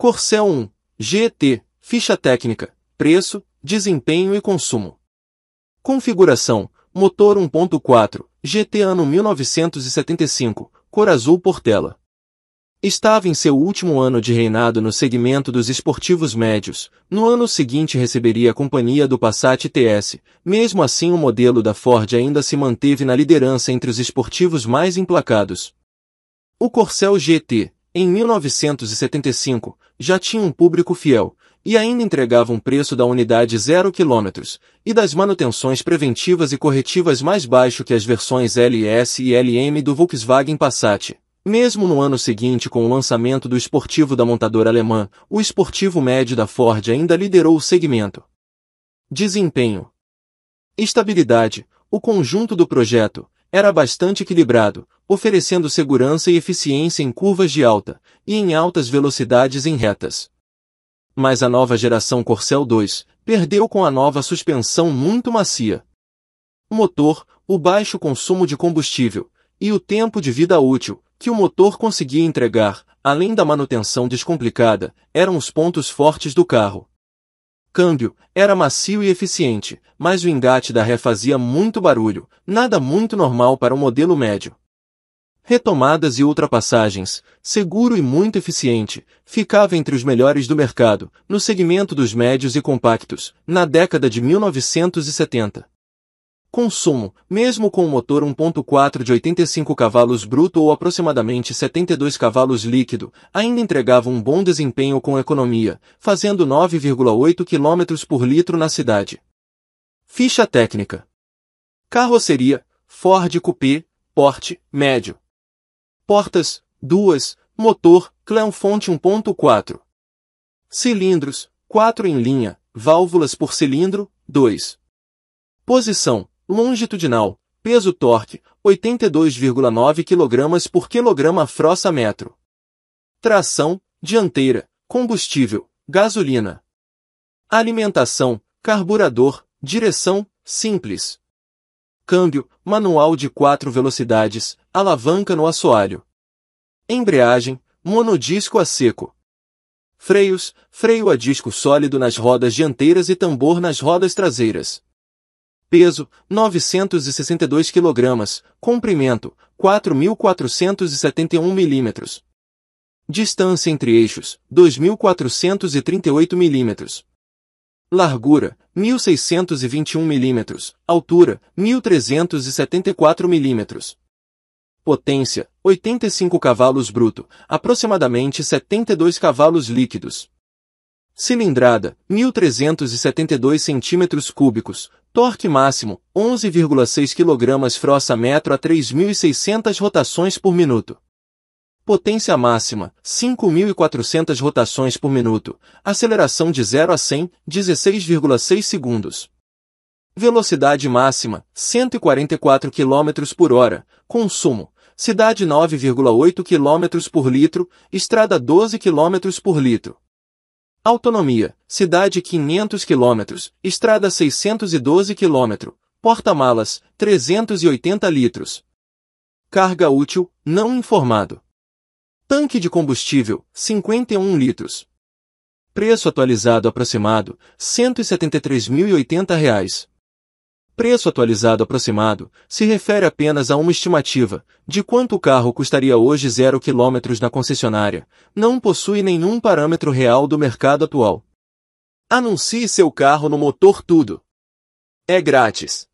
Corcel 1, GT ficha técnica, preço, desempenho e consumo. Configuração, motor 1.4, GT ano 1975, cor azul Portela. Estava em seu último ano de reinado no segmento dos esportivos médios. No ano seguinte receberia a companhia do Passat TS. Mesmo assim, o modelo da Ford ainda se manteve na liderança entre os esportivos mais emplacados. O Corcel GT, em 1975, já tinha um público fiel, e ainda entregava um preço da unidade 0 km, e das manutenções preventivas e corretivas mais baixo que as versões LS e LM do Volkswagen Passat. Mesmo no ano seguinte com o lançamento do esportivo da montadora alemã, o esportivo médio da Ford ainda liderou o segmento. Desempenho Estabilidade O conjunto do projeto era bastante equilibrado, oferecendo segurança e eficiência em curvas de alta e em altas velocidades em retas. Mas a nova geração Corcel 2 perdeu com a nova suspensão muito macia. O motor, o baixo consumo de combustível e o tempo de vida útil que o motor conseguia entregar, além da manutenção descomplicada, eram os pontos fortes do carro. Câmbio era macio e eficiente, mas o engate da ré fazia muito barulho, nada muito normal para um modelo médio retomadas e ultrapassagens, seguro e muito eficiente, ficava entre os melhores do mercado, no segmento dos médios e compactos, na década de 1970. Consumo, mesmo com o motor 1.4 de 85 cavalos bruto ou aproximadamente 72 cavalos líquido, ainda entregava um bom desempenho com economia, fazendo 9,8 km por litro na cidade. Ficha técnica. Carroceria, Ford Coupé, porte, médio, portas, 2, motor, Cleonfonte 1.4. Cilindros, 4 em linha, válvulas por cilindro, 2. Posição, longitudinal, peso torque, 82,9 kg por quilograma frossa metro. Tração, dianteira, combustível, gasolina. Alimentação, carburador, direção, simples. Câmbio, manual de 4 velocidades, alavanca no assoalho. Embreagem, monodisco a seco. Freios, freio a disco sólido nas rodas dianteiras e tambor nas rodas traseiras. Peso, 962 kg. Comprimento, 4.471 mm. Distância entre eixos, 2.438 mm. Largura, 1.621 mm. Altura, 1.374 mm potência, 85 cavalos bruto, aproximadamente 72 cavalos líquidos. Cilindrada, 1.372 cm cúbicos, torque máximo, 11,6 kg frossa metro a 3.600 rotações por minuto. Potência máxima, 5.400 rotações por minuto, aceleração de 0 a 100, 16,6 segundos. Velocidade máxima, 144 km por hora, consumo, cidade 9,8 km por litro, estrada 12 km por litro. Autonomia, cidade 500 km, estrada 612 km, porta-malas, 380 litros. Carga útil, não informado. Tanque de combustível, 51 litros. Preço atualizado aproximado, R$ 173.080. Preço atualizado aproximado se refere apenas a uma estimativa de quanto o carro custaria hoje zero quilômetros na concessionária. Não possui nenhum parâmetro real do mercado atual. Anuncie seu carro no Motor Tudo. É grátis.